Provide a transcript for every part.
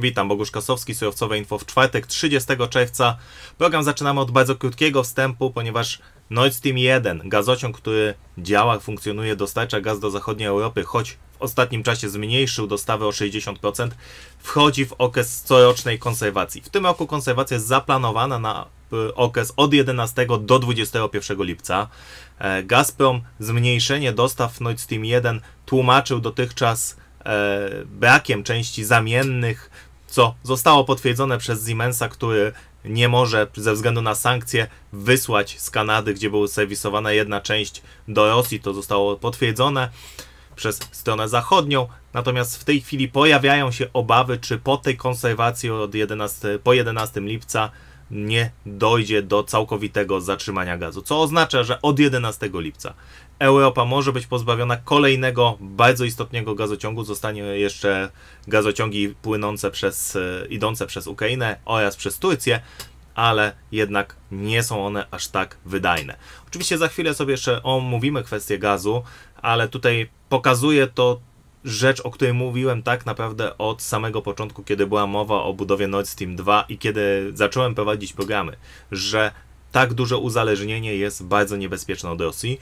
Witam, Bogusz Kasowski, sojowcowe Info w czwartek, 30 czerwca. Program zaczynamy od bardzo krótkiego wstępu, ponieważ Nord Stream 1, gazociąg, który działa, funkcjonuje, dostarcza gaz do zachodniej Europy, choć w ostatnim czasie zmniejszył dostawy o 60%, wchodzi w okres corocznej konserwacji. W tym roku konserwacja jest zaplanowana na y, okres od 11 do 21 lipca. E, Gazprom zmniejszenie dostaw Nord Stream 1 tłumaczył dotychczas e, brakiem części zamiennych, co zostało potwierdzone przez Siemensa, który nie może ze względu na sankcje wysłać z Kanady, gdzie była serwisowana jedna część do Rosji. To zostało potwierdzone przez stronę zachodnią. Natomiast w tej chwili pojawiają się obawy, czy po tej konserwacji od 11, po 11 lipca nie dojdzie do całkowitego zatrzymania gazu, co oznacza, że od 11 lipca Europa może być pozbawiona kolejnego bardzo istotnego gazociągu. Zostanie jeszcze gazociągi płynące przez, e, idące przez Ukrainę oraz przez Turcję, ale jednak nie są one aż tak wydajne. Oczywiście za chwilę sobie jeszcze omówimy kwestię gazu, ale tutaj pokazuje to rzecz, o której mówiłem tak naprawdę od samego początku, kiedy była mowa o budowie Nord Stream 2 i kiedy zacząłem prowadzić programy, że tak duże uzależnienie jest bardzo niebezpieczne od Rosji.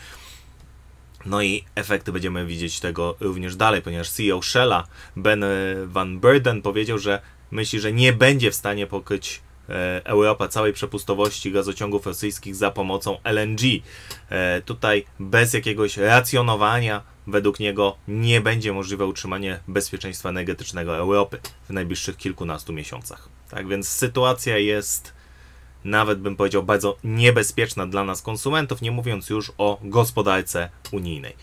No i efekty będziemy widzieć tego również dalej, ponieważ CEO Shella, Ben e, Van Burden powiedział, że myśli, że nie będzie w stanie pokryć e, Europa całej przepustowości gazociągów rosyjskich za pomocą LNG. E, tutaj bez jakiegoś racjonowania według niego nie będzie możliwe utrzymanie bezpieczeństwa energetycznego Europy w najbliższych kilkunastu miesiącach. Tak więc sytuacja jest nawet bym powiedział bardzo niebezpieczna dla nas konsumentów, nie mówiąc już o gospodarce unijnej.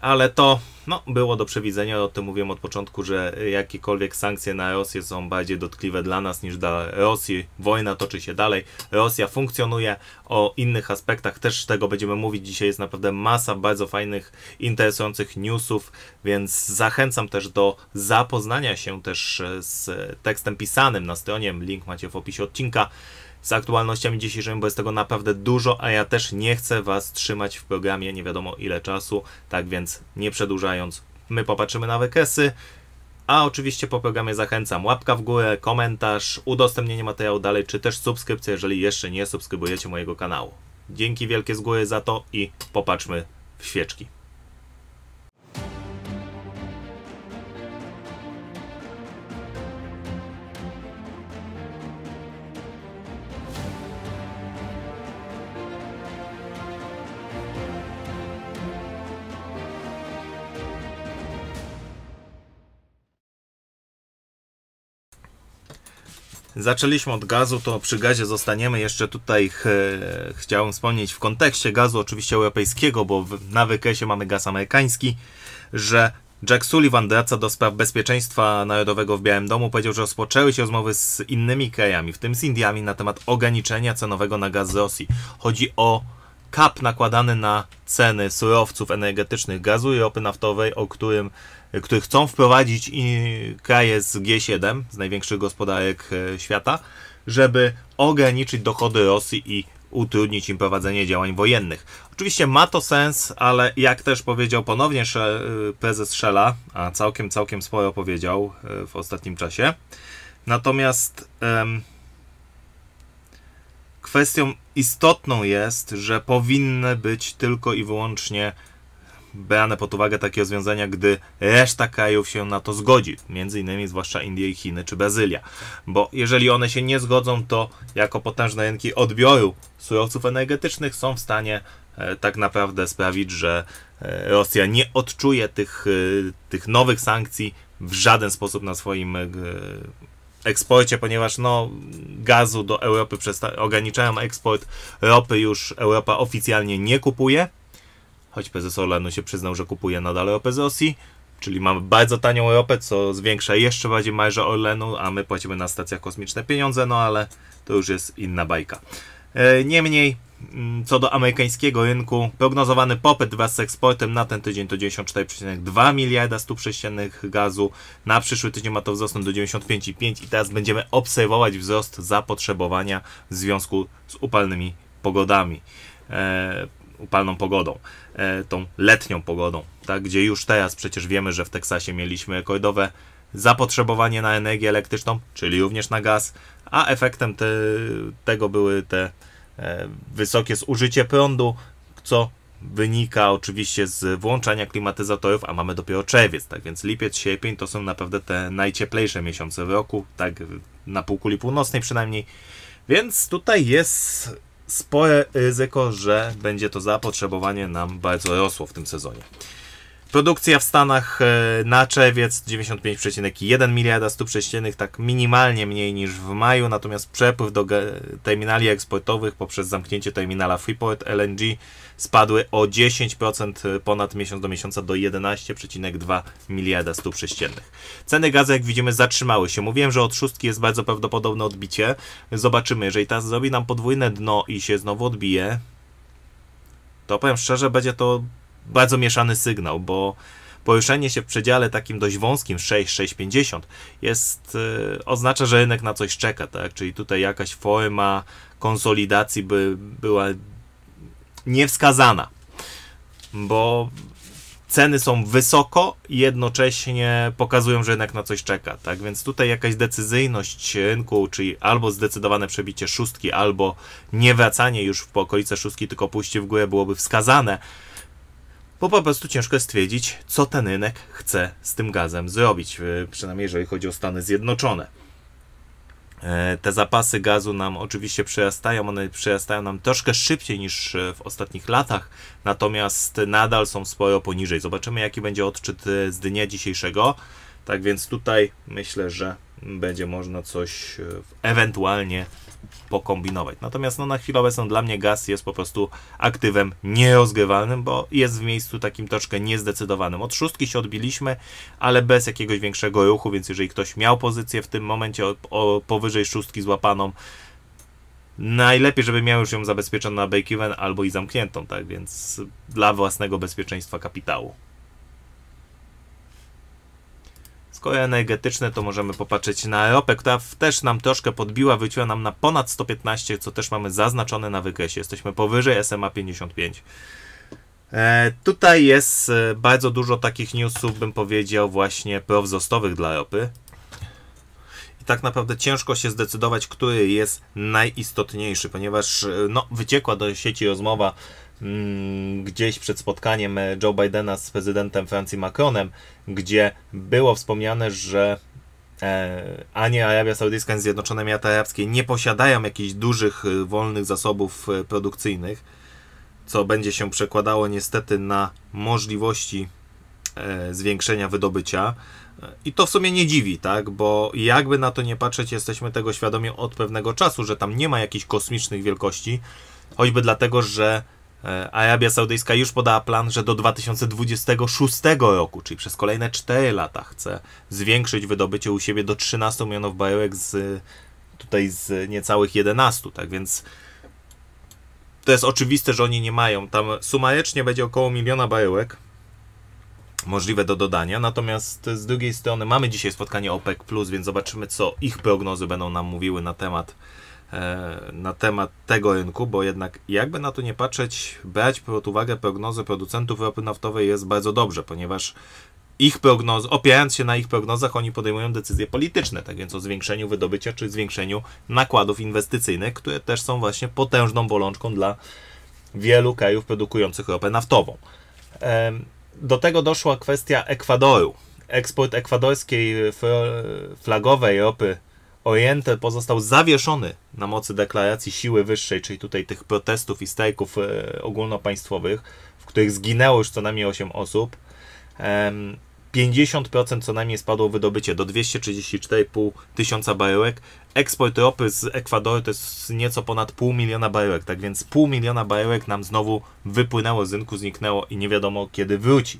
Ale to no, było do przewidzenia, o tym mówiłem od początku, że jakiekolwiek sankcje na Rosję są bardziej dotkliwe dla nas niż dla Rosji. Wojna toczy się dalej, Rosja funkcjonuje, o innych aspektach też tego będziemy mówić. Dzisiaj jest naprawdę masa bardzo fajnych, interesujących newsów, więc zachęcam też do zapoznania się też e, z tekstem pisanym na stronie, link macie w opisie odcinka z aktualnościami dzisiejszymi, bo jest tego naprawdę dużo, a ja też nie chcę Was trzymać w programie nie wiadomo ile czasu, tak więc nie przedłużając, my popatrzymy na wykresy. A oczywiście po programie zachęcam łapka w górę, komentarz, udostępnienie materiału dalej, czy też subskrypcja, jeżeli jeszcze nie subskrybujecie mojego kanału. Dzięki wielkie z góry za to i popatrzmy w świeczki. Zaczęliśmy od gazu, to przy gazie zostaniemy. Jeszcze tutaj ch e, chciałem wspomnieć w kontekście gazu oczywiście europejskiego, bo w, na wykresie mamy gaz amerykański, że Jack Sullivan, doradca do spraw bezpieczeństwa narodowego w Białym Domu, powiedział, że rozpoczęły się rozmowy z innymi krajami, w tym z Indiami, na temat ograniczenia cenowego na gaz z Rosji. Chodzi o kap nakładany na ceny surowców energetycznych, gazu i ropy naftowej, o którym który chcą wprowadzić kraje z G7, z największych gospodarek e, świata, żeby ograniczyć dochody Rosji i utrudnić im prowadzenie działań wojennych. Oczywiście ma to sens, ale jak też powiedział ponownie e, prezes Shella, a całkiem, całkiem sporo powiedział e, w ostatnim czasie, natomiast um, kwestią istotną jest, że powinny być tylko i wyłącznie brane pod uwagę takie rozwiązania, gdy reszta krajów się na to zgodzi, między innymi zwłaszcza Indie i Chiny czy Brazylia. Bo jeżeli one się nie zgodzą, to jako potężne rynki odbioru surowców energetycznych są w stanie e, tak naprawdę sprawić, że e, Rosja nie odczuje tych, e, tych nowych sankcji w żaden sposób na swoim eksporcie, ponieważ no, gazu do Europy ograniczają eksport, ropy już Europa oficjalnie nie kupuje choć PZS Olenu się przyznał, że kupuje nadal e OP z czyli mamy bardzo tanią Europę, co zwiększa jeszcze bardziej marżę Orlenu, a my płacimy na stacjach kosmiczne pieniądze, no ale to już jest inna bajka. E, niemniej, mm, co do amerykańskiego rynku, prognozowany popyt wraz z eksportem na ten tydzień to 94,2 miliarda stóp sześciennych gazu. Na przyszły tydzień ma to wzrosnąć do 95,5 i teraz będziemy obserwować wzrost zapotrzebowania w związku z upalnymi pogodami. E, upalną pogodą, e, tą letnią pogodą, tak? gdzie już teraz przecież wiemy, że w Teksasie mieliśmy rekordowe zapotrzebowanie na energię elektryczną, czyli również na gaz, a efektem te, tego były te e, wysokie zużycie prądu, co wynika oczywiście z włączania klimatyzatorów, a mamy dopiero czerwiec, tak więc lipiec, sierpień to są naprawdę te najcieplejsze miesiące w roku, tak na półkuli północnej przynajmniej, więc tutaj jest spore ryzyko, że będzie to zapotrzebowanie nam bardzo rosło w tym sezonie. Produkcja w Stanach e, na czerwiec 95,1 miliarda stóp sześciennych, tak minimalnie mniej niż w maju, natomiast przepływ do terminali eksportowych poprzez zamknięcie terminala Freeport LNG spadły o 10% y, ponad miesiąc do miesiąca do 11,2 miliarda stóp sześciennych. Ceny gazu, jak widzimy, zatrzymały się. Mówiłem, że od szóstki jest bardzo prawdopodobne odbicie. Zobaczymy, jeżeli ta zrobi nam podwójne dno i się znowu odbije, to powiem szczerze, będzie to bardzo mieszany sygnał, bo poruszenie się w przedziale takim dość wąskim 6-6,50 jest yy, oznacza, że rynek na coś czeka, tak? Czyli tutaj jakaś forma konsolidacji by była niewskazana, bo ceny są wysoko i jednocześnie pokazują, że jednak na coś czeka. Tak więc tutaj jakaś decyzyjność rynku, czyli albo zdecydowane przebicie szóstki, albo wracanie już po okolice szóstki, tylko pójście w górę byłoby wskazane. Bo po prostu ciężko jest stwierdzić, co ten rynek chce z tym gazem zrobić, y, przynajmniej jeżeli chodzi o Stany Zjednoczone. E, te zapasy gazu nam oczywiście przyrastają, one przyrastają nam troszkę szybciej niż e, w ostatnich latach, natomiast nadal są sporo poniżej. Zobaczymy, jaki będzie odczyt e, z dnia dzisiejszego. Tak więc tutaj myślę, że będzie można coś ewentualnie pokombinować. Natomiast no, na chwilę obecną dla mnie gaz jest po prostu aktywem nierozgrywalnym, bo jest w miejscu takim troszkę niezdecydowanym. Od szóstki się odbiliśmy, ale bez jakiegoś większego ruchu, więc jeżeli ktoś miał pozycję w tym momencie o, o powyżej szóstki złapaną, najlepiej, żeby miał już ją zabezpieczoną na break-even albo i zamkniętą, tak więc dla własnego bezpieczeństwa kapitału. koła energetyczne, to możemy popatrzeć na ropę, która też nam troszkę podbiła, wyciła nam na ponad 115, co też mamy zaznaczone na wykresie. Jesteśmy powyżej SMA 55. E, tutaj jest e, bardzo dużo takich newsów, bym powiedział, właśnie prowzostowych dla Europy. I tak naprawdę ciężko się zdecydować, który jest najistotniejszy, ponieważ e, no, wyciekła do sieci rozmowa Mm, gdzieś przed spotkaniem e, Joe Bidena z prezydentem Francji Macronem, gdzie było wspomniane, że e, ani Arabia Saudyjska, ani Zjednoczone Emiraty Arabskie nie posiadają jakichś dużych, e, wolnych zasobów produkcyjnych, co będzie się przekładało niestety na możliwości zwiększenia wydobycia. I to w sumie nie dziwi, tak? Bo jakby na to nie patrzeć, jesteśmy tego świadomi od pewnego czasu, że tam nie ma jakichś kosmicznych wielkości, choćby dlatego, że E, Arabia Saudyjska już podała plan, że do 2026 roku, czyli przez kolejne 4 lata, chce zwiększyć wydobycie u siebie do 13 milionów baryłek z tutaj z niecałych 11, tak więc to jest oczywiste, że oni nie mają. Tam sumarycznie będzie około miliona baryłek możliwe do dodania, natomiast z drugiej strony mamy dzisiaj spotkanie OPEC+, więc zobaczymy, co ich prognozy będą nam mówiły na temat E, na temat tego rynku, bo jednak jakby na to nie patrzeć, brać pod uwagę prognozy producentów ropy naftowej jest bardzo dobrze, ponieważ ich prognoz, opierając się na ich prognozach, oni podejmują decyzje polityczne, tak więc o zwiększeniu wydobycia czy zwiększeniu nakładów inwestycyjnych, które też są właśnie potężną bolączką dla wielu krajów produkujących ropę naftową. Do tego doszła kwestia Ekwadoru. Eksport ekwadorskiej flagowej ropy Oriental pozostał zawieszony na mocy deklaracji siły wyższej, czyli tutaj tych protestów i strajków e, ogólnopaństwowych, w których zginęło już co najmniej 8 osób. 50% co najmniej spadło wydobycie do 234,5 tysiąca baryłek. Eksport ropy z Ekwadoru to jest nieco ponad pół miliona baryłek, tak więc pół miliona baryłek nam znowu wypłynęło z rynku, zniknęło i nie wiadomo kiedy wróci.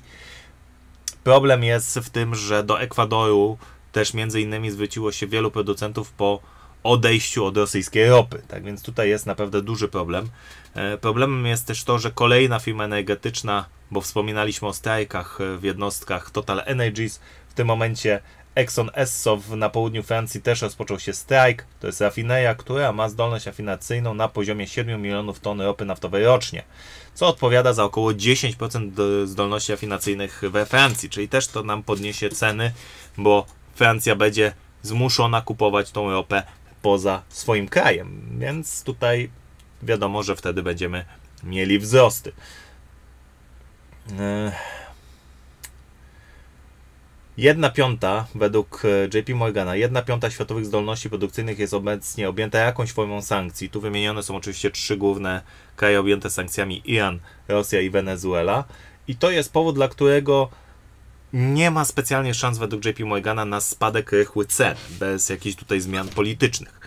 Problem jest w tym, że do Ekwadoru też między innymi zwróciło się wielu producentów po odejściu od rosyjskiej ropy. Tak więc tutaj jest naprawdę duży problem. E, problemem jest też to, że kolejna firma energetyczna, bo wspominaliśmy o strajkach e, w jednostkach Total Energies, w tym momencie Exxon Essow na południu Francji też rozpoczął się strajk. To jest rafineria, która ma zdolność rafinacyjną na poziomie 7 milionów ton ropy naftowej rocznie, co odpowiada za około 10% e, zdolności rafinacyjnych we Francji, czyli też to nam podniesie ceny, bo Francja będzie zmuszona kupować tą ropę e poza swoim krajem. Więc tutaj wiadomo, że wtedy będziemy mieli wzrosty. Yy. Jedna piąta, według yy, JP Morgana, jedna piąta światowych zdolności produkcyjnych jest obecnie objęta jakąś formą sankcji. Tu wymienione są oczywiście trzy główne kraje objęte sankcjami: Iran, Rosja i Wenezuela. I to jest powód, dla którego nie ma specjalnie szans według JP Morgana na spadek rychły cen, bez jakichś tutaj zmian politycznych.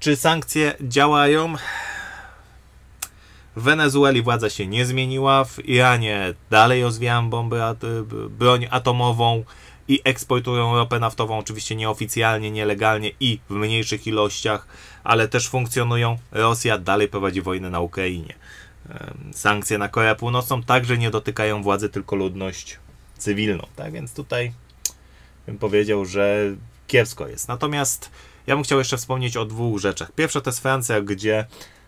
Czy sankcje działają? W Wenezueli władza się nie zmieniła, w Iranie dalej rozwijają bomby, broń atomową i eksportują ropę naftową, oczywiście nieoficjalnie, nielegalnie i w mniejszych ilościach, ale też funkcjonują. Rosja dalej prowadzi wojnę na Ukrainie. Sankcje na Koreę Północną także nie dotykają władzy, tylko ludność cywilną. Tak więc tutaj bym powiedział, że kiepsko jest. Natomiast ja bym chciał jeszcze wspomnieć o dwóch rzeczach. Pierwsza to jest Francja, gdzie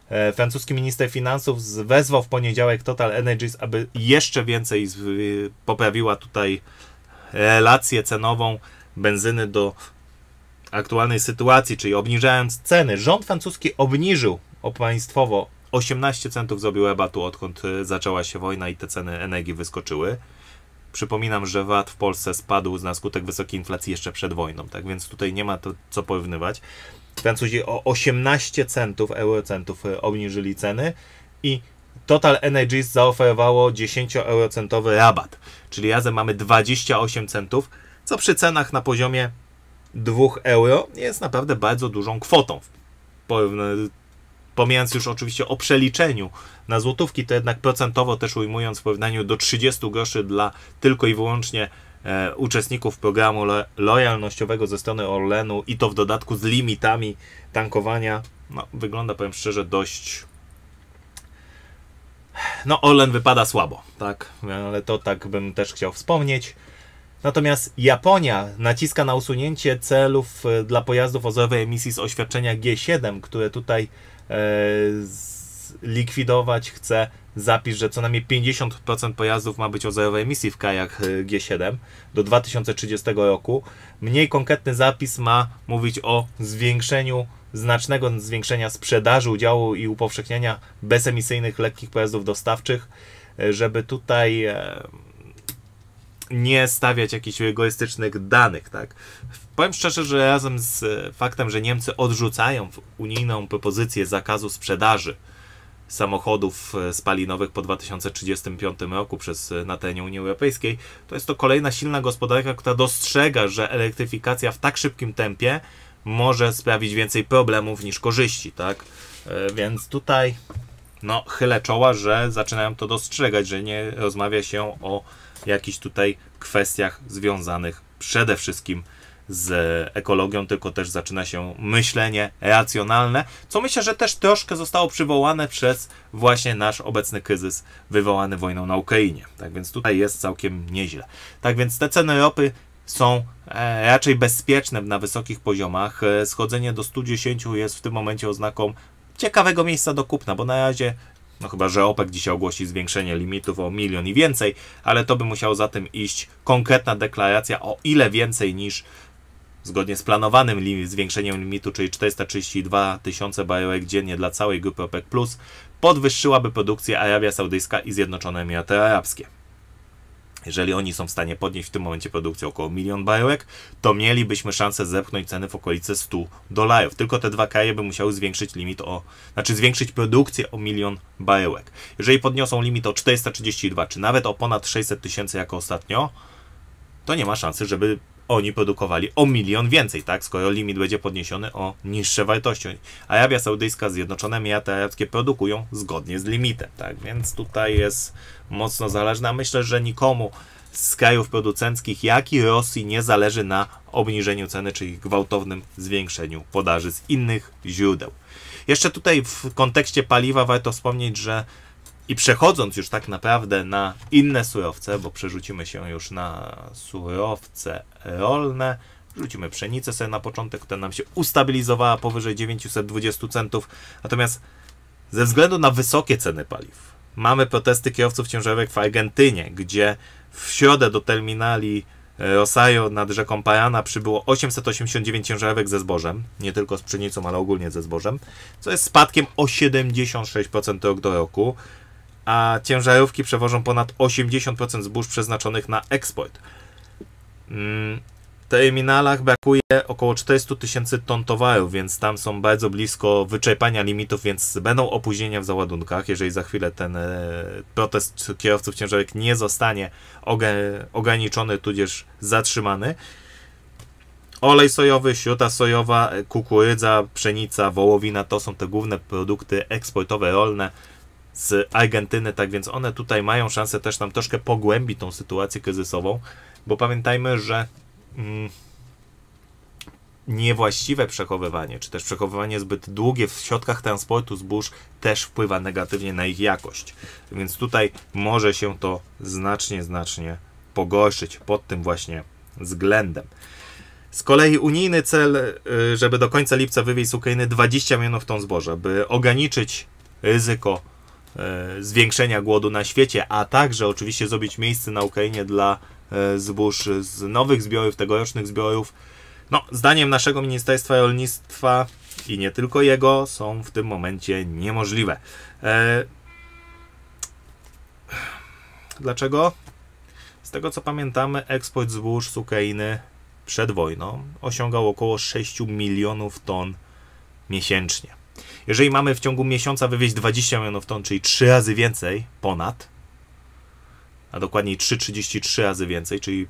e, francuski minister finansów wezwał w poniedziałek Total Energies, aby jeszcze więcej poprawiła tutaj relację cenową benzyny do aktualnej sytuacji, czyli obniżając ceny. Rząd francuski obniżył państwowo 18 centów zrobił rabatu, odkąd y, zaczęła się wojna i te ceny energii wyskoczyły. Przypominam, że VAT w Polsce spadł na skutek wysokiej inflacji jeszcze przed wojną, tak więc tutaj nie ma to co porównywać. Francuzi o 18 centów, eurocentów y, obniżyli ceny i Total Energies zaoferowało 10 eurocentowy rabat, czyli razem mamy 28 centów, co przy cenach na poziomie 2 euro jest naprawdę bardzo dużą kwotą pomijając już oczywiście o przeliczeniu na złotówki, to jednak procentowo też ujmując w porównaniu do 30 groszy dla tylko i wyłącznie e, uczestników programu lo, lojalnościowego ze strony Orlenu i to w dodatku z limitami tankowania, no, wygląda powiem szczerze dość no Orlen wypada słabo, tak, ale to tak bym też chciał wspomnieć. Natomiast Japonia naciska na usunięcie celów e, dla pojazdów o zerowej emisji z oświadczenia G7, które tutaj E, likwidować chce zapis, że co najmniej 50% pojazdów ma być o zerowej emisji w krajach e, G7 do 2030 roku. Mniej konkretny zapis ma mówić o zwiększeniu znacznego zwiększenia sprzedaży udziału i upowszechniania bezemisyjnych lekkich pojazdów dostawczych, e, żeby tutaj nie stawiać jakichś egoistycznych danych, tak? Powiem szczerze, że razem z e, faktem, że Niemcy odrzucają unijną propozycję zakazu sprzedaży samochodów e, spalinowych po 2035 roku przez e, na terenie Unii Europejskiej, to jest to kolejna silna gospodarka, która dostrzega, że elektryfikacja w tak szybkim tempie może sprawić więcej problemów niż korzyści, tak? Więc tutaj no, chylę czoła, że zaczynają to dostrzegać, że nie rozmawia się o jakichś tutaj kwestiach związanych przede wszystkim z ekologią, tylko też zaczyna się myślenie racjonalne, co myślę, że też troszkę zostało przywołane przez właśnie nasz obecny kryzys wywołany wojną na Ukrainie. Tak więc tutaj jest całkiem nieźle. Tak więc te ceny ropy są e, raczej bezpieczne na wysokich poziomach. E, schodzenie do 110 jest w tym momencie oznaką ciekawego miejsca do kupna, bo na razie no chyba, że OPEC dzisiaj ogłosi zwiększenie limitów o milion i więcej, ale to by musiało za tym iść konkretna deklaracja o ile więcej niż zgodnie z planowanym limit zwiększeniem limitu, czyli 432 tysiące baryłek dziennie dla całej grupy OPEC+, podwyższyłaby produkcję Arabia Saudyjska i Zjednoczone Emiraty Arabskie. Jeżeli oni są w stanie podnieść w tym momencie produkcję około milion bajełek, to mielibyśmy szansę zepchnąć ceny w okolice 100 dolarów. Tylko te dwa kraje by musiały zwiększyć limit o, znaczy zwiększyć produkcję o milion bajełek. Jeżeli podniosą limit o 432, czy nawet o ponad 600 tysięcy jako ostatnio, to nie ma szansy, żeby oni produkowali o milion więcej, tak? Skoro limit będzie podniesiony o niższe wartości. Arabia Saudyjska, Zjednoczone Emiraty Arabskie produkują zgodnie z limitem, tak? Więc tutaj jest mocno zależna. Myślę, że nikomu z krajów producenckich, jak i Rosji nie zależy na obniżeniu ceny, czyli gwałtownym zwiększeniu podaży z innych źródeł. Jeszcze tutaj w kontekście paliwa warto wspomnieć, że i przechodząc już tak naprawdę na inne surowce, bo przerzucimy się już na surowce rolne, rzucimy pszenicę sobie na początek, która nam się ustabilizowała powyżej 920 centów. Natomiast ze względu na wysokie ceny paliw, mamy protesty kierowców ciężarówek w Argentynie, gdzie w środę do terminali e, Rosario nad rzeką Parana przybyło 889 ciężarówek ze zbożem, nie tylko z pszenicą, ale ogólnie ze zbożem, co jest spadkiem o 76% rok do roku a ciężarówki przewożą ponad 80% zbóż przeznaczonych na eksport. Mm, w terminalach brakuje około 400 tysięcy ton towarów, więc tam są bardzo blisko wyczerpania limitów, więc będą opóźnienia w załadunkach, jeżeli za chwilę ten e, protest kierowców ciężarówek nie zostanie ograniczony, tudzież zatrzymany. Olej sojowy, śruta sojowa, e, kukurydza, pszenica, wołowina to są te główne produkty eksportowe rolne z Argentyny, tak więc one tutaj mają szansę też tam troszkę pogłębić tą sytuację kryzysową, bo pamiętajmy, że mm, niewłaściwe przechowywanie, czy też przechowywanie zbyt długie w środkach transportu zbóż też wpływa negatywnie na ich jakość. Więc tutaj może się to znacznie, znacznie pogorszyć pod tym właśnie względem. Z kolei unijny cel, y, żeby do końca lipca wywieźć z Ukrainy 20 milionów ton zboża, by ograniczyć ryzyko E, zwiększenia głodu na świecie, a także oczywiście zrobić miejsce na Ukrainie dla e, zbóż z nowych zbiorów, tegorocznych zbiorów. No, zdaniem naszego Ministerstwa Rolnictwa i nie tylko jego, są w tym momencie niemożliwe. E, dlaczego? Z tego co pamiętamy, eksport zbóż z Ukrainy przed wojną osiągał około 6 milionów ton miesięcznie. Jeżeli mamy w ciągu miesiąca wywieźć 20 milionów ton, czyli 3 razy więcej ponad, a dokładniej 3,33 razy więcej, czyli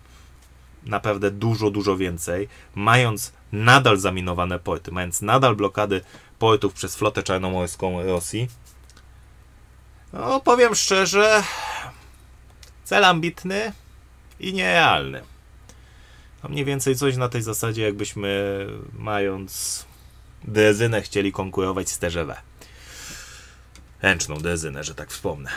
naprawdę dużo, dużo więcej, mając nadal zaminowane porty, mając nadal blokady portów przez flotę czarnomorską Rosji, no powiem szczerze, cel ambitny i nierealny. No mniej więcej coś na tej zasadzie, jakbyśmy mając Dezynę chcieli konkurować z TGW. Ręczną dezynę, że tak wspomnę.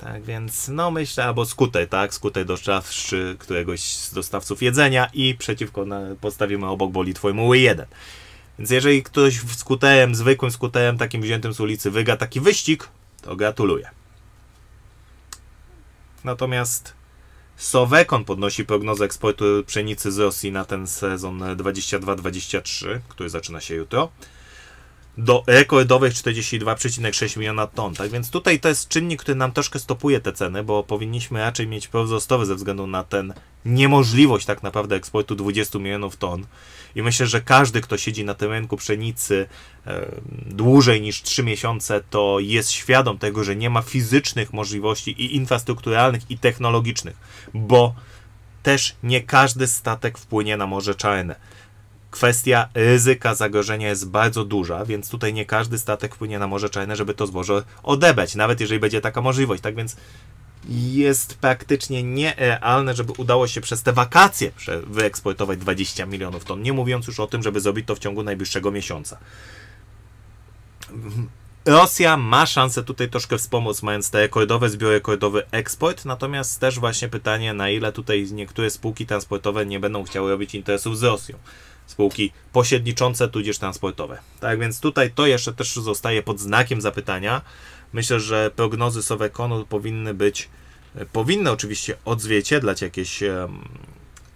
Tak więc, no myślę, albo skutę, tak? skutę dostawczy któregoś z dostawców jedzenia i przeciwko na, postawimy obok Bolitwoj muły jeden. Więc jeżeli ktoś skuterem, zwykłym skuterem, takim wziętym z ulicy wyga taki wyścig, to gratuluję. Natomiast Sowekon podnosi prognozę eksportu pszenicy z Rosji na ten sezon 22-23, który zaczyna się jutro do rekordowych 42,6 miliona ton. Tak więc tutaj to jest czynnik, który nam troszkę stopuje te ceny, bo powinniśmy raczej mieć wzrostowy ze względu na ten niemożliwość tak naprawdę eksportu 20 milionów ton. I myślę, że każdy, kto siedzi na tym rynku pszenicy e, dłużej niż 3 miesiące, to jest świadom tego, że nie ma fizycznych możliwości i infrastrukturalnych, i technologicznych, bo też nie każdy statek wpłynie na Morze Czarne kwestia ryzyka zagrożenia jest bardzo duża, więc tutaj nie każdy statek wpłynie na Morze Czarne, żeby to zboże odebrać, nawet jeżeli będzie taka możliwość. Tak więc jest praktycznie nierealne, żeby udało się przez te wakacje wyeksportować 20 milionów ton, nie mówiąc już o tym, żeby zrobić to w ciągu najbliższego miesiąca. Rosja ma szansę tutaj troszkę wspomóc, mając te rekordowe zbiory, rekordowy eksport, natomiast też właśnie pytanie, na ile tutaj niektóre spółki transportowe nie będą chciały robić interesów z Rosją spółki pośredniczące tudzież transportowe. Tak więc tutaj to jeszcze też zostaje pod znakiem zapytania. Myślę, że prognozy Sowekonu powinny być, e, powinny oczywiście odzwierciedlać jakieś um,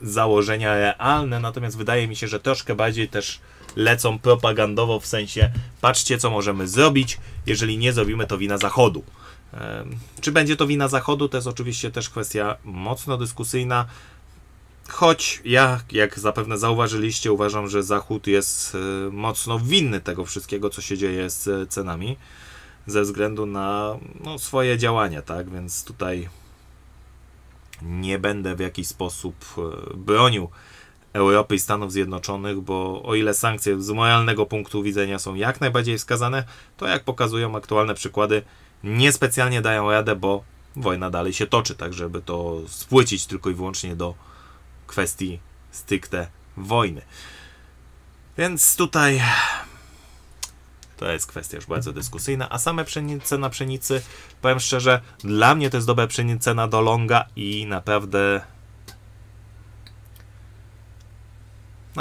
założenia realne, natomiast wydaje mi się, że troszkę bardziej też lecą propagandowo w sensie patrzcie co możemy zrobić, jeżeli nie zrobimy to wina Zachodu. Czy będzie to wina Zachodu, to jest oczywiście też kwestia mocno dyskusyjna. Choć ja, jak zapewne zauważyliście, uważam, że Zachód jest e, mocno winny tego wszystkiego, co się dzieje z cenami, ze względu na no, swoje działania, tak? Więc tutaj nie będę w jakiś sposób e, bronił Europy i Stanów Zjednoczonych, bo o ile sankcje z moralnego punktu widzenia są jak najbardziej wskazane, to jak pokazują aktualne przykłady, niespecjalnie dają radę, bo wojna dalej się toczy, tak żeby to spłycić tylko i wyłącznie do kwestii stricte wojny. Więc tutaj to jest kwestia już bardzo dyskusyjna, a same pszenice na pszenicy, powiem szczerze, dla mnie to jest dobre pszenice na dolonga i naprawdę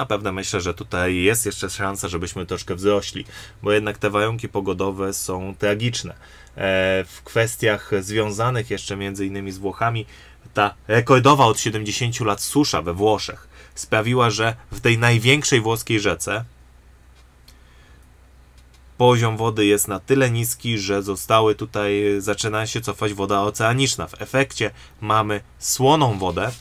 pewno myślę, że tutaj jest jeszcze szansa, żebyśmy troszkę wzrośli, bo jednak te warunki pogodowe są tragiczne. E, w kwestiach związanych jeszcze między innymi z Włochami ta rekordowa od 70 lat susza we Włoszech sprawiła, że w tej największej włoskiej rzece poziom wody jest na tyle niski, że zostały tutaj, zaczyna się cofać woda oceaniczna. W efekcie mamy słoną wodę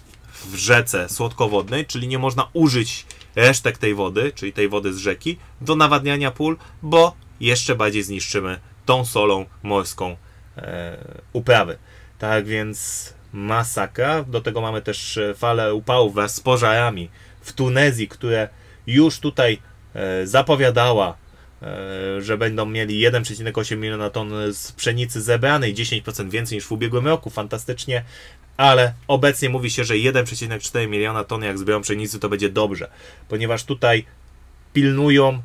w rzece słodkowodnej, czyli nie można użyć resztek tej wody, czyli tej wody z rzeki, do nawadniania pól, bo jeszcze bardziej zniszczymy tą solą morską e, uprawy. Tak więc masakra. Do tego mamy też e, falę upałów wraz z pożarami w Tunezji, które już tutaj e, zapowiadała, e, że będą mieli 1,8 miliona ton z pszenicy zebranej, 10% więcej niż w ubiegłym roku, fantastycznie, ale obecnie mówi się, że 1,4 miliona ton jak zbiorą pszenicy to będzie dobrze, ponieważ tutaj pilnują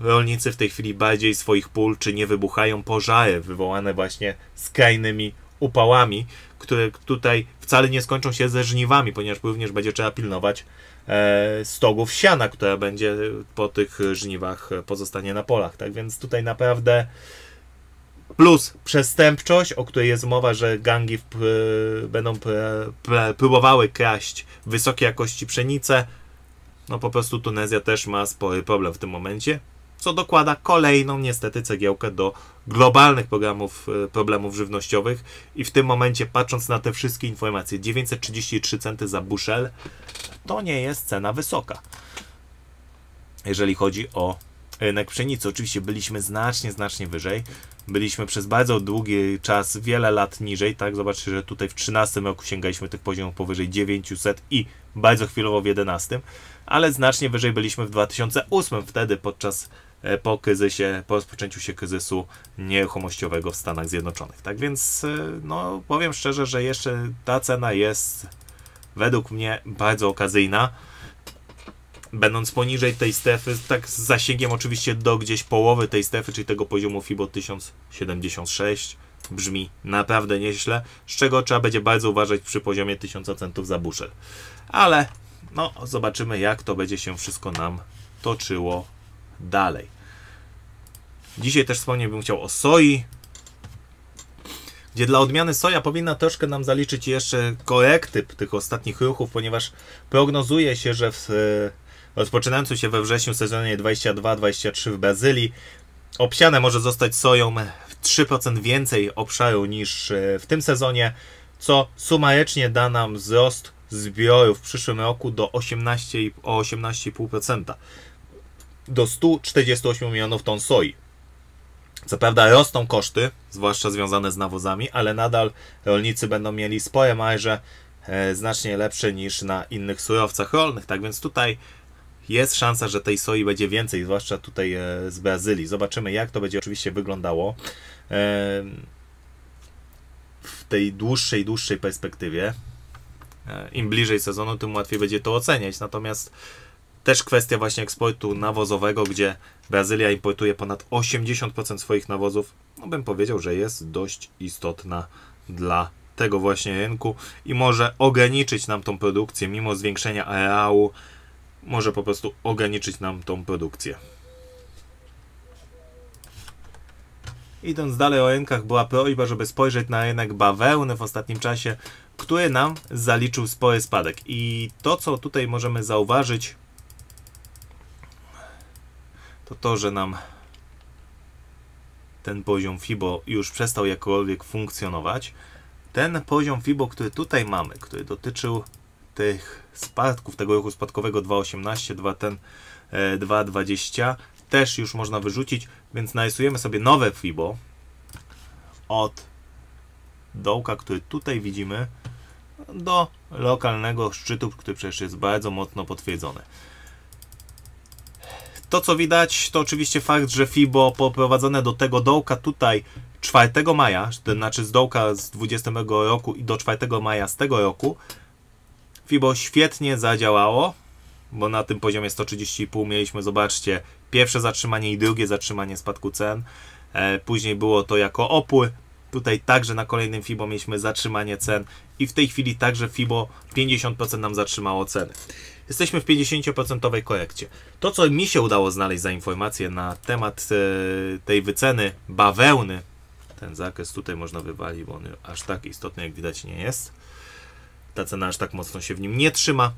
rolnicy w tej chwili bardziej swoich pól, czy nie wybuchają pożary wywołane właśnie skrajnymi upałami, które tutaj wcale nie skończą się ze żniwami, ponieważ również będzie trzeba pilnować e, stogów siana, które będzie po tych żniwach e, pozostanie na polach. Tak więc tutaj naprawdę plus przestępczość, o której jest mowa, że gangi e, będą próbowały kraść wysokiej jakości pszenicę. No po prostu Tunezja też ma spory problem w tym momencie, co dokłada kolejną niestety cegiełkę do globalnych programów, e, problemów żywnościowych i w tym momencie patrząc na te wszystkie informacje, 933 centy za buszel to nie jest cena wysoka. Jeżeli chodzi o rynek pszenicy, oczywiście byliśmy znacznie, znacznie wyżej. Byliśmy przez bardzo długi czas, wiele lat niżej, tak? Zobaczcie, że tutaj w 13 roku sięgaliśmy tych poziomów powyżej 900 i bardzo chwilowo w 11, ale znacznie wyżej byliśmy w 2008, wtedy podczas E, po kryzysie, po rozpoczęciu się kryzysu nieruchomościowego w Stanach Zjednoczonych. Tak więc, e, no, powiem szczerze, że jeszcze ta cena jest według mnie bardzo okazyjna. Będąc poniżej tej strefy, tak z zasięgiem oczywiście do gdzieś połowy tej strefy, czyli tego poziomu FIBO 1076, brzmi naprawdę nieźle, z czego trzeba będzie bardzo uważać przy poziomie 1000 centów za buszel. Ale no, zobaczymy jak to będzie się wszystko nam toczyło dalej. Dzisiaj też wspomnieć bym chciał o soi, gdzie dla odmiany soja powinna troszkę nam zaliczyć jeszcze korektyp tych ostatnich ruchów, ponieważ prognozuje się, że w e, rozpoczynającym się we wrześniu sezonie 22-23 w Brazylii obsiane może zostać soją w 3% więcej obszaru niż e, w tym sezonie, co sumarycznie da nam wzrost zbioru w przyszłym roku do 18, o 18,5% do 148 milionów ton soi. Co prawda rosną koszty, zwłaszcza związane z nawozami, ale nadal rolnicy będą mieli spore marże e, znacznie lepsze niż na innych surowcach rolnych. Tak więc tutaj jest szansa, że tej soi będzie więcej, zwłaszcza tutaj e, z Brazylii. Zobaczymy, jak to będzie oczywiście wyglądało e, w tej dłuższej, dłuższej perspektywie. Im bliżej sezonu, tym łatwiej będzie to oceniać. Natomiast też kwestia właśnie eksportu nawozowego, gdzie Brazylia importuje ponad 80% swoich nawozów, no bym powiedział, że jest dość istotna dla tego właśnie rynku i może ograniczyć nam tą produkcję, mimo zwiększenia areału, może po prostu ograniczyć nam tą produkcję. Idąc dalej o rynkach, była prośba, żeby spojrzeć na rynek bawełny w ostatnim czasie, który nam zaliczył spory spadek. I to, co tutaj możemy zauważyć, to to, że nam ten poziom FIBO już przestał jakkolwiek funkcjonować. Ten poziom FIBO, który tutaj mamy, który dotyczył tych spadków, tego ruchu spadkowego 2.18, 2 ten 2.20 e, też już można wyrzucić, więc narysujemy sobie nowe FIBO od dołka, który tutaj widzimy, do lokalnego szczytu, który przecież jest bardzo mocno potwierdzony. To, co widać, to oczywiście fakt, że FIBO poprowadzone do tego dołka tutaj 4 maja, to znaczy z dołka z 20 roku i do 4 maja z tego roku, FIBO świetnie zadziałało, bo na tym poziomie 130,5 mieliśmy, zobaczcie, pierwsze zatrzymanie i drugie zatrzymanie spadku cen. E, później było to jako opły. Tutaj także na kolejnym FIBO mieliśmy zatrzymanie cen i w tej chwili także FIBO 50% nam zatrzymało ceny. Jesteśmy w 50% korekcie. To, co mi się udało znaleźć za informację na temat e, tej wyceny bawełny, ten zakres tutaj można wywalić, bo on aż tak istotny, jak widać, nie jest. Ta cena aż tak mocno się w nim nie trzyma.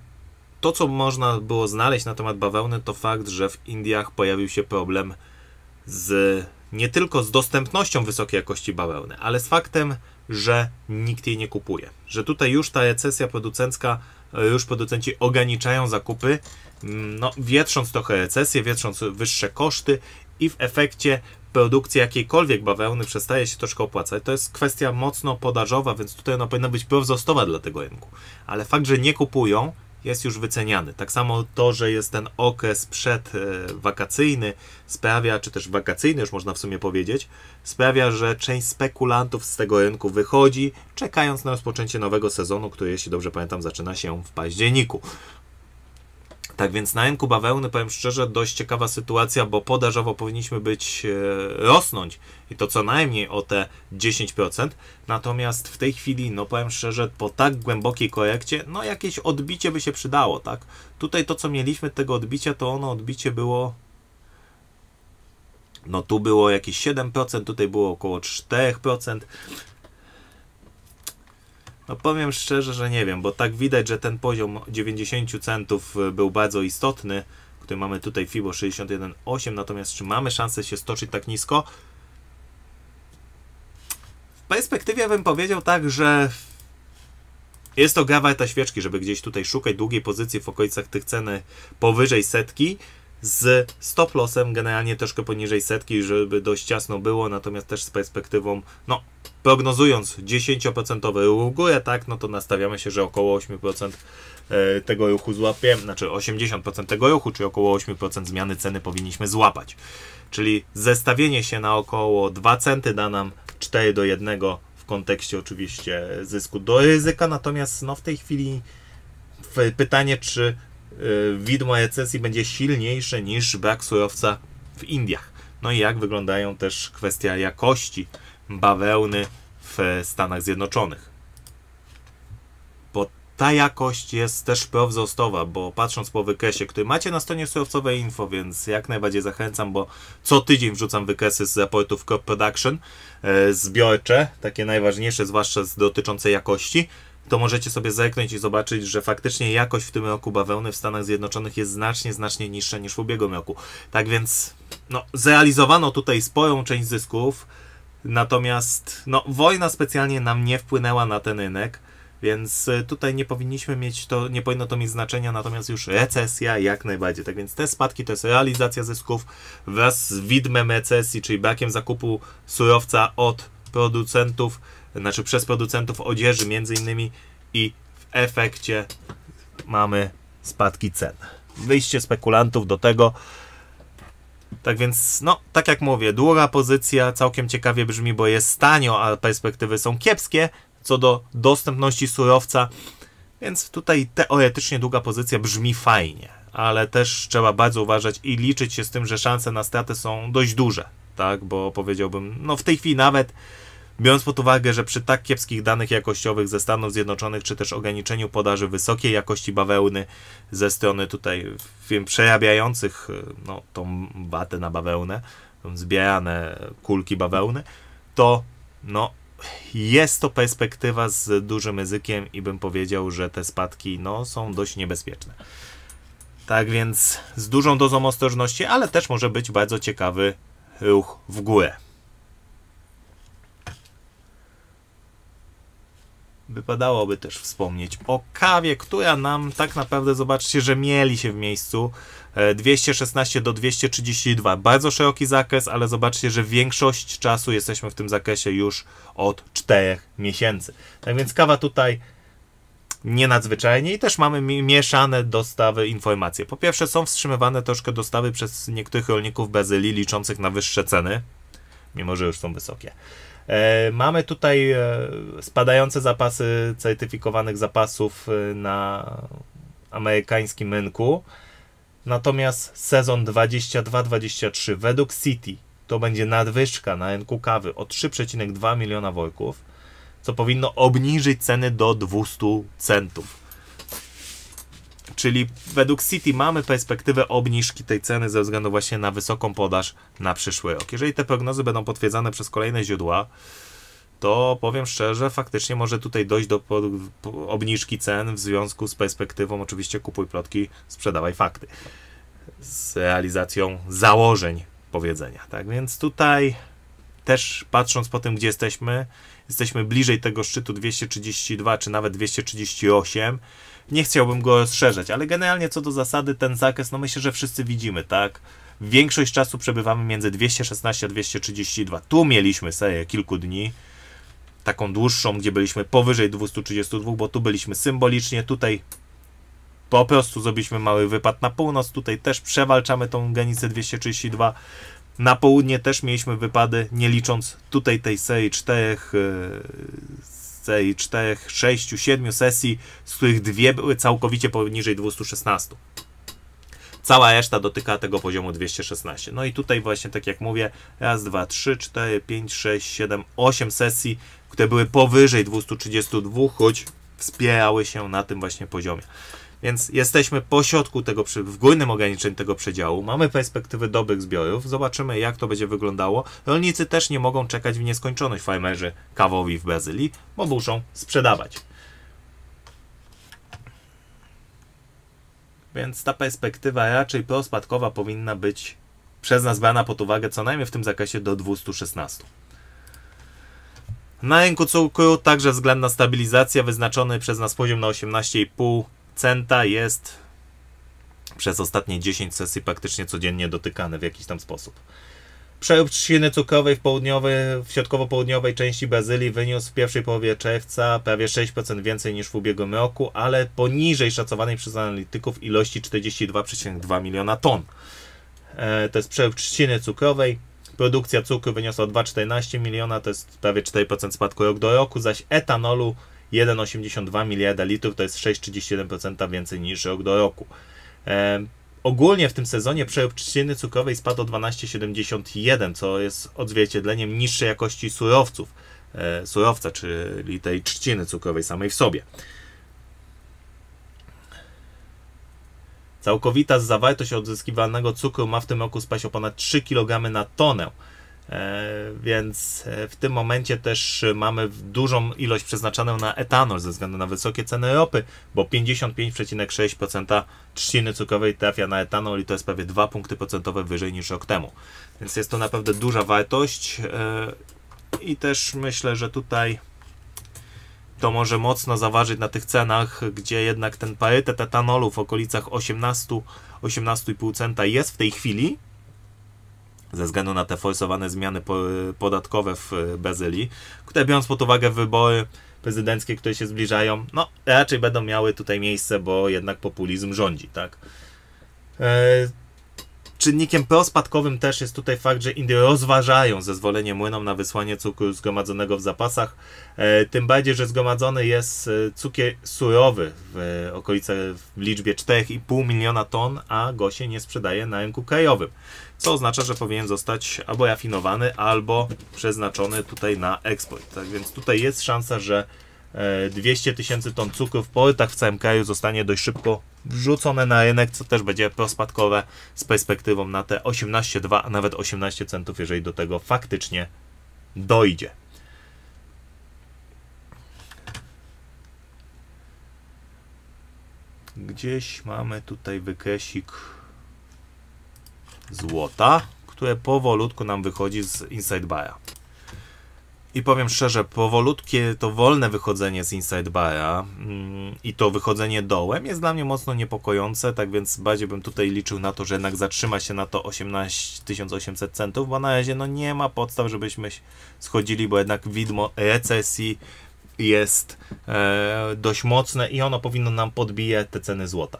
To, co można było znaleźć na temat bawełny, to fakt, że w Indiach pojawił się problem z nie tylko z dostępnością wysokiej jakości bawełny, ale z faktem, że nikt jej nie kupuje. Że tutaj już ta recesja producencka E, już producenci ograniczają zakupy, mm, no, wietrząc trochę recesję, wietrząc wyższe koszty i w efekcie produkcja jakiejkolwiek bawełny przestaje się troszkę opłacać. To jest kwestia mocno podażowa, więc tutaj ona powinna być prowzostowa dla tego rynku. Ale fakt, że nie kupują, jest już wyceniany. Tak samo to, że jest ten okres przedwakacyjny e, sprawia, czy też wakacyjny już można w sumie powiedzieć, sprawia, że część spekulantów z tego rynku wychodzi, czekając na rozpoczęcie nowego sezonu, który jeśli dobrze pamiętam zaczyna się w październiku. Tak więc na rynku bawełny, powiem szczerze, dość ciekawa sytuacja, bo podażowo powinniśmy być e, rosnąć i to co najmniej o te 10%. Natomiast w tej chwili, no powiem szczerze, po tak głębokiej korekcie, no jakieś odbicie by się przydało, tak? Tutaj to co mieliśmy tego odbicia, to ono odbicie było no tu było jakieś 7%, tutaj było około 4%. No powiem szczerze, że nie wiem, bo tak widać, że ten poziom 90 centów e, był bardzo istotny, który mamy tutaj FIBO 61.8, natomiast czy mamy szansę się stoczyć tak nisko? W perspektywie bym powiedział tak, że jest to ta świeczki, żeby gdzieś tutaj szukać długiej pozycji w okolicach tych ceny powyżej setki z stop lossem generalnie troszkę poniżej setki, żeby dość ciasno było, natomiast też z perspektywą, no prognozując 10% ruch w górę, tak, no to nastawiamy się, że około 8% e, tego ruchu złapiemy, znaczy 80% tego ruchu, czyli około 8% zmiany ceny powinniśmy złapać. Czyli zestawienie się na około 2 centy da nam 4 do 1 w kontekście oczywiście zysku do ryzyka, natomiast no w tej chwili pytanie, czy Y, widmo recesji będzie silniejsze niż brak surowca w Indiach. No i jak wyglądają też kwestia jakości bawełny w Stanach Zjednoczonych. Bo ta jakość jest też prowzrostowa, bo patrząc po wykresie, który macie na stronie surowcowej info, więc jak najbardziej zachęcam, bo co tydzień wrzucam wykresy z raportów crop production, e, zbiorcze, takie najważniejsze, zwłaszcza dotyczące jakości to możecie sobie zerknąć i zobaczyć, że faktycznie jakość w tym roku bawełny w Stanach Zjednoczonych jest znacznie, znacznie niższa niż w ubiegłym roku. Tak więc no, zrealizowano tutaj sporą część zysków, natomiast no, wojna specjalnie nam nie wpłynęła na ten rynek. Więc e, tutaj nie powinniśmy mieć to, nie powinno to mieć znaczenia, natomiast już recesja jak najbardziej. Tak więc te spadki to jest realizacja zysków wraz z widmem recesji, czyli brakiem zakupu surowca od producentów znaczy przez producentów odzieży między innymi i w efekcie mamy spadki cen. Wyjście spekulantów do tego. Tak więc, no, tak jak mówię, długa pozycja całkiem ciekawie brzmi, bo jest tanio, a perspektywy są kiepskie co do dostępności surowca, więc tutaj teoretycznie długa pozycja brzmi fajnie, ale też trzeba bardzo uważać i liczyć się z tym, że szanse na straty są dość duże, tak, bo powiedziałbym, no w tej chwili nawet Biorąc pod uwagę, że przy tak kiepskich danych jakościowych ze Stanów Zjednoczonych, czy też ograniczeniu podaży wysokiej jakości bawełny ze strony tutaj firm przerabiających e, no, tą watę na bawełnę, zbierane kulki bawełny, to no, jest to perspektywa z dużym ryzykiem i bym powiedział, że te spadki no, są dość niebezpieczne. Tak więc z dużą dozą ostrożności, ale też może być bardzo ciekawy ruch w górę. Wypadałoby też wspomnieć o kawie, która nam tak naprawdę, zobaczcie, że mieli się w miejscu 216 e, do 232. Bardzo szeroki zakres, ale zobaczcie, że większość czasu jesteśmy w tym zakresie już od 4 miesięcy. Tak więc kawa tutaj nie nadzwyczajnie i też mamy mieszane dostawy informacje. Po pierwsze są wstrzymywane troszkę dostawy przez niektórych rolników Brazylii liczących na wyższe ceny, mimo że już są wysokie. E, mamy tutaj e, spadające zapasy certyfikowanych zapasów e, na amerykańskim rynku. Natomiast sezon 22-23 według City to będzie nadwyżka na rynku kawy o 3,2 miliona worków, co powinno obniżyć ceny do 200 centów. Czyli według City mamy perspektywę obniżki tej ceny ze względu właśnie na wysoką podaż na przyszły rok. Jeżeli te prognozy będą potwierdzane przez kolejne źródła, to powiem szczerze, faktycznie może tutaj dojść do obniżki cen w związku z perspektywą oczywiście kupuj plotki, sprzedawaj fakty. Z realizacją założeń powiedzenia. Tak więc tutaj też patrząc po tym, gdzie jesteśmy, jesteśmy bliżej tego szczytu 232 czy nawet 238. Nie chciałbym go rozszerzać, ale generalnie co do zasady ten zakres, no myślę, że wszyscy widzimy, tak? Większość czasu przebywamy między 216 a 232. Tu mieliśmy serię kilku dni, taką dłuższą, gdzie byliśmy powyżej 232, bo tu byliśmy symbolicznie, tutaj po prostu zrobiliśmy mały wypad na północ, tutaj też przewalczamy tą granicę 232. Na południe też mieliśmy wypady, nie licząc tutaj tej serii czterech, e, serii czterech, sześciu, siedmiu sesji, z których dwie były całkowicie poniżej 216. Cała reszta dotyka tego poziomu 216. No i tutaj właśnie, tak jak mówię, raz, dwa, trzy, cztery, pięć, sześć, siedem, osiem sesji, które były powyżej 232, choć wspierały się na tym właśnie poziomie. Więc jesteśmy po środku tego, w głównym ograniczeniu tego przedziału. Mamy perspektywy dobrych zbiorów. Zobaczymy, jak to będzie wyglądało. Rolnicy też nie mogą czekać w nieskończoność farmerzy kawowi w Brazylii, bo muszą sprzedawać. Więc ta perspektywa raczej prospadkowa powinna być przez nas brana pod uwagę co najmniej w tym zakresie do 216. Na rynku cukru także względna stabilizacja, wyznaczony przez nas poziom na 18,5 centa jest przez ostatnie 10 sesji praktycznie codziennie dotykany w jakiś tam sposób. Przełup trzciny cukrowej w, południowej, w środkowo-południowej części Brazylii wyniósł w pierwszej połowie czerwca prawie 6% więcej niż w ubiegłym roku, ale poniżej szacowanej przez analityków ilości 42,2 miliona ton. E, to jest przełup trzciny cukrowej. Produkcja cukru wyniosła 2,14 miliona, to jest prawie 4% spadku rok do roku, zaś etanolu 1,82 miliarda litrów, to jest 6,31% więcej niż rok do roku. E, ogólnie w tym sezonie przerób trzciny cukrowej spadł o 12,71, co jest odzwierciedleniem niższej jakości surowców, e, surowca, czyli tej trzciny cukrowej samej w sobie. Całkowita zawartość odzyskiwanego cukru ma w tym roku spaść o ponad 3 kg na tonę E, więc e, w tym momencie też mamy dużą ilość przeznaczoną na etanol ze względu na wysokie ceny ropy, bo 55,6% trzciny cukrowej trafia na etanol i to jest prawie 2 punkty procentowe wyżej niż rok temu. Więc jest to naprawdę duża wartość e, i też myślę, że tutaj to może mocno zaważyć na tych cenach, gdzie jednak ten parytet etanolu w okolicach 18, 18,5 jest w tej chwili, ze względu na te forsowane zmiany podatkowe w e, Brazylii, które biorąc pod uwagę wybory prezydenckie, które się zbliżają, no raczej będą miały tutaj miejsce, bo jednak populizm rządzi, tak? E, Czynnikiem prospadkowym też jest tutaj fakt, że Indie rozważają zezwolenie młynom na wysłanie cukru zgromadzonego w zapasach, e, tym bardziej, że zgromadzony jest e, cukier surowy w e, okolice w liczbie 4,5 miliona ton, a go się nie sprzedaje na rynku krajowym, co oznacza, że powinien zostać albo rafinowany, albo przeznaczony tutaj na eksport. Tak więc tutaj jest szansa, że 200 e, tysięcy ton cukru w portach w całym kraju zostanie dość szybko wrzucone na rynek, co też będzie prospadkowe z perspektywą na te 18,2, a nawet 18 centów, jeżeli do tego faktycznie dojdzie. Gdzieś mamy tutaj wykresik złota, które powolutku nam wychodzi z Inside Bara. I powiem szczerze, powolutkie to wolne wychodzenie z Inside Bara mm, i to wychodzenie dołem jest dla mnie mocno niepokojące, tak więc bardziej bym tutaj liczył na to, że jednak zatrzyma się na to 18 800 centów, bo na razie no nie ma podstaw, żebyśmy schodzili, bo jednak widmo recesji jest e, dość mocne i ono powinno nam podbijać te ceny złota.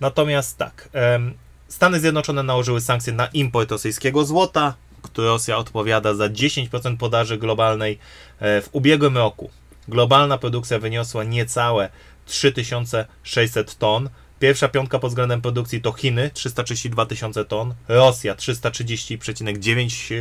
Natomiast tak, e, Stany Zjednoczone nałożyły sankcje na import rosyjskiego złota, Rosja odpowiada za 10% podaży globalnej e, w ubiegłym roku. Globalna produkcja wyniosła niecałe 3600 ton. Pierwsza piątka pod względem produkcji to Chiny 332 tysiące ton, Rosja 330,9 e,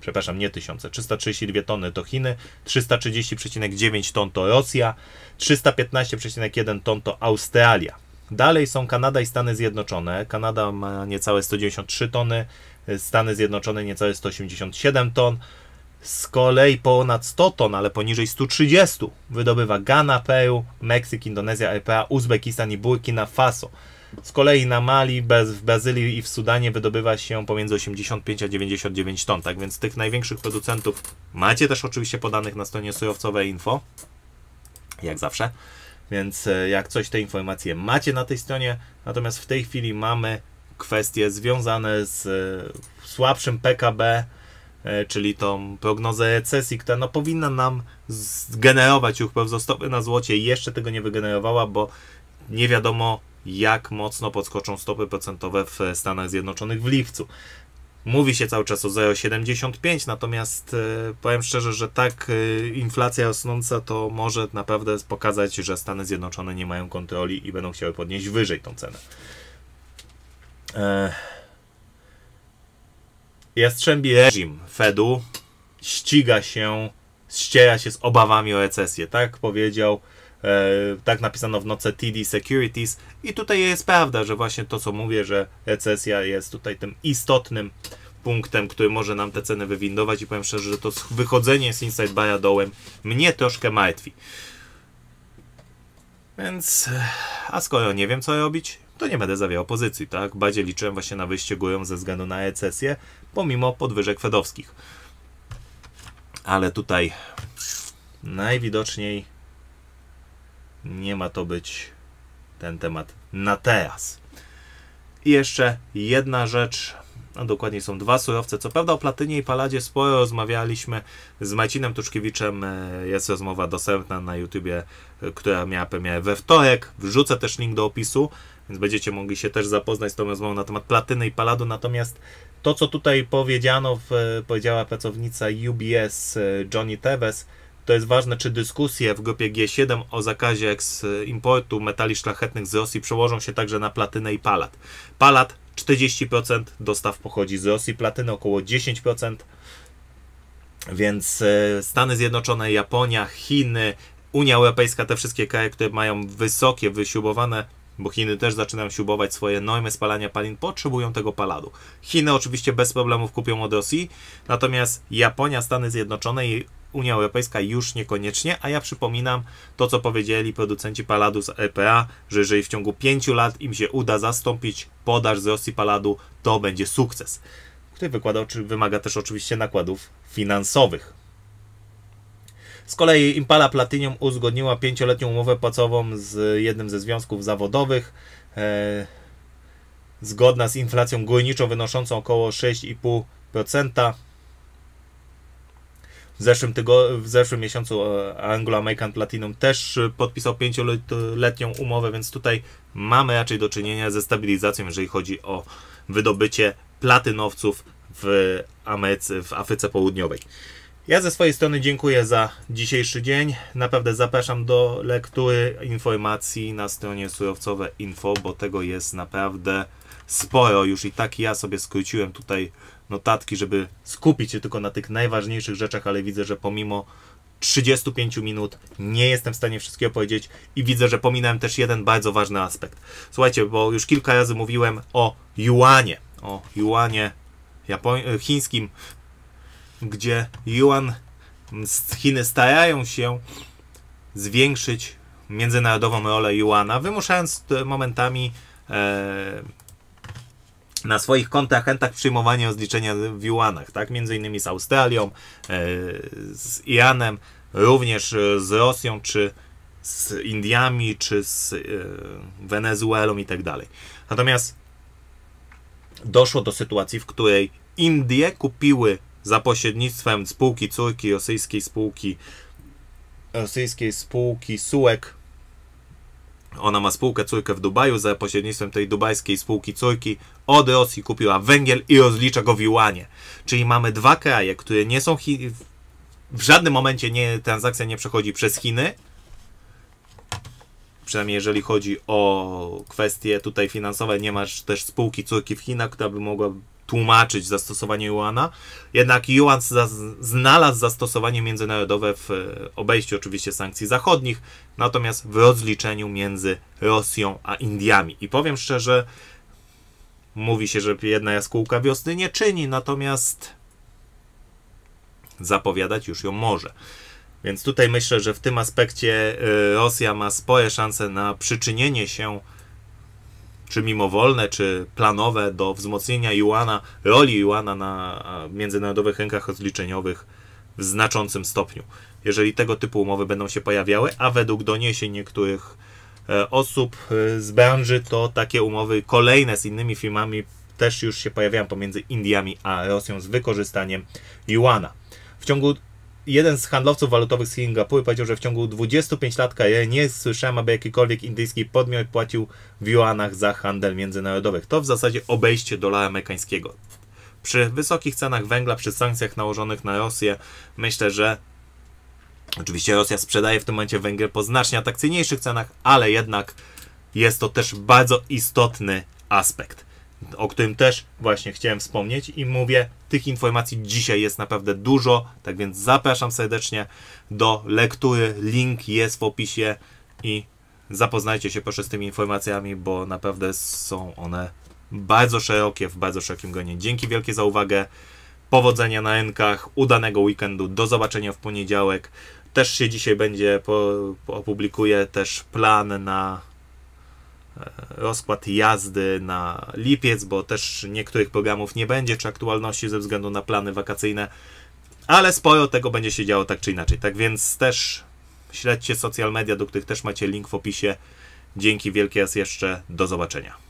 przepraszam, nie tysiące, 332 tony to Chiny, 330,9 ton to Rosja, 315,1 ton to Australia. Dalej są Kanada i Stany Zjednoczone. Kanada ma niecałe 193 tony, Stany Zjednoczone niecałe 187 ton. Z kolei ponad 100 ton, ale poniżej 130 wydobywa Ghana, Peru, Meksyk, Indonezja, EPA, Uzbekistan i Burkina Faso. Z kolei na Mali, bez, w Brazylii i w Sudanie wydobywa się pomiędzy 85 a 99 ton. Tak więc tych największych producentów macie też oczywiście podanych na stronie surowcowe info, jak zawsze. Więc e, jak coś te informacje macie na tej stronie. Natomiast w tej chwili mamy kwestie związane z e, słabszym PKB, e, czyli tą prognozę recesji, która no, powinna nam zgenerować ruch wzrostowy na złocie, jeszcze tego nie wygenerowała, bo nie wiadomo jak mocno podskoczą stopy procentowe w Stanach Zjednoczonych w lipcu. Mówi się cały czas o 0,75, natomiast e, powiem szczerze, że tak inflacja rosnąca to może naprawdę pokazać, że Stany Zjednoczone nie mają kontroli i będą chciały podnieść wyżej tą cenę. Jastrzębi reżim Fedu ściga się, ściera się z obawami o recesję. Tak powiedział, e, tak napisano w nocy TD Securities i tutaj jest prawda, że właśnie to co mówię, że recesja jest tutaj tym istotnym punktem, który może nam te ceny wywindować i powiem szczerze, że to wychodzenie z Inside Bara dołem mnie troszkę martwi. Więc, e, a skoro nie wiem co robić, to nie będę zawiał pozycji, tak? Bardziej liczyłem właśnie na wyjście górą ze względu na recesję, pomimo podwyżek fedowskich. Ale tutaj najwidoczniej nie ma to być ten temat na teraz. I jeszcze jedna rzecz, a no, dokładnie są dwa surowce. Co prawda o platynie i paladzie sporo rozmawialiśmy z Marcinem Tuszkiewiczem. E, jest rozmowa dostępna na YouTubie, e, która miała premierę we wtorek. Wrzucę też link do opisu więc będziecie mogli się też zapoznać z tą rozmową na temat platyny i paladu. Natomiast to, co tutaj powiedziano, powiedziała pracownica UBS e, Johnny Teves, to jest ważne, czy dyskusje w grupie G7 o zakazie importu metali szlachetnych z Rosji przełożą się także na platynę i palat. Palat 40% dostaw pochodzi z Rosji, platyny około 10%. Więc e, Stany Zjednoczone, Japonia, Chiny, Unia Europejska, te wszystkie kraje, które mają wysokie, wyśrubowane bo Chiny też zaczynają śrubować swoje normy spalania palin, potrzebują tego paladu. Chiny oczywiście bez problemów kupią od Rosji, natomiast Japonia, Stany Zjednoczone i Unia Europejska już niekoniecznie, a ja przypominam to, co powiedzieli producenci paladu z EPA, że jeżeli w ciągu 5 lat im się uda zastąpić podaż z Rosji paladu, to będzie sukces, który wykłada, wymaga też oczywiście nakładów finansowych. Z kolei Impala Platinum uzgodniła pięcioletnią umowę płacową z jednym ze związków zawodowych. E, zgodna z inflacją górniczą wynoszącą około 6,5%. W zeszłym, w zeszłym miesiącu e, Anglo American Platinum też podpisał pięcioletnią umowę, więc tutaj mamy raczej do czynienia ze stabilizacją, jeżeli chodzi o wydobycie platynowców w, Ameryce, w Afryce Południowej. Ja ze swojej strony dziękuję za dzisiejszy dzień. Naprawdę zapraszam do lektury informacji na stronie surowcowe info, bo tego jest naprawdę sporo już i tak ja sobie skróciłem tutaj notatki, żeby skupić się tylko na tych najważniejszych rzeczach, ale widzę, że pomimo 35 minut nie jestem w stanie wszystkiego powiedzieć i widzę, że pominąłem też jeden bardzo ważny aspekt. Słuchajcie, bo już kilka razy mówiłem o juanie, o juanie Japoń chińskim, gdzie yuan z Chiny starają się zwiększyć międzynarodową rolę Yuana, wymuszając momentami e, na swoich kontrahentach przyjmowanie rozliczenia w Yuanach, tak? Między innymi z Australią, e, z Iranem, również z Rosją, czy z Indiami, czy z e, Wenezuelą i tak dalej. Natomiast doszło do sytuacji, w której Indie kupiły za pośrednictwem spółki córki rosyjskiej spółki rosyjskiej spółki Sułek. Ona ma spółkę córkę w Dubaju, za pośrednictwem tej dubajskiej spółki córki od Rosji kupiła węgiel i rozlicza go w Iłanie. Czyli mamy dwa kraje, które nie są Chi w żadnym momencie nie, transakcja nie przechodzi przez Chiny, przynajmniej jeżeli chodzi o kwestie tutaj finansowe, nie masz też spółki córki w Chinach, która by mogła tłumaczyć zastosowanie Juana. Jednak Juan znalazł zastosowanie międzynarodowe w e, obejściu oczywiście sankcji zachodnich, natomiast w rozliczeniu między Rosją a Indiami. I powiem szczerze, mówi się, że jedna jaskółka wiosny nie czyni, natomiast zapowiadać już ją może. Więc tutaj myślę, że w tym aspekcie e, Rosja ma spore szanse na przyczynienie się czy mimowolne, czy planowe do wzmocnienia Juana, roli Juana na międzynarodowych rynkach rozliczeniowych w znaczącym stopniu. Jeżeli tego typu umowy będą się pojawiały, a według doniesień niektórych e, osób e, z branży, to takie umowy kolejne z innymi firmami też już się pojawiają pomiędzy Indiami a Rosją z wykorzystaniem Juana. W ciągu jeden z handlowców walutowych z Singapuru powiedział, że w ciągu 25 lat kariery nie słyszałem, aby jakikolwiek indyjski podmiot płacił w juanach za handel międzynarodowy. To w zasadzie obejście dolara amerykańskiego. Przy wysokich cenach węgla, przy sankcjach nałożonych na Rosję, myślę, że oczywiście Rosja sprzedaje w tym momencie węgiel po znacznie atrakcyjniejszych cenach, ale jednak jest to też bardzo istotny aspekt o którym też właśnie chciałem wspomnieć i mówię, tych informacji dzisiaj jest naprawdę dużo, tak więc zapraszam serdecznie do lektury, link jest w opisie i zapoznajcie się proszę z tymi informacjami, bo naprawdę są one bardzo szerokie, w bardzo szerokim gronie. Dzięki wielkie za uwagę, powodzenia na rynkach, udanego weekendu, do zobaczenia w poniedziałek. Też się dzisiaj będzie, po, opublikuję też plan na E, rozkład jazdy na lipiec, bo też niektórych programów nie będzie, czy aktualności ze względu na plany wakacyjne, ale sporo tego będzie się działo tak czy inaczej. Tak więc też śledźcie social media, do których też macie link w opisie. Dzięki wielkie raz jeszcze, do zobaczenia.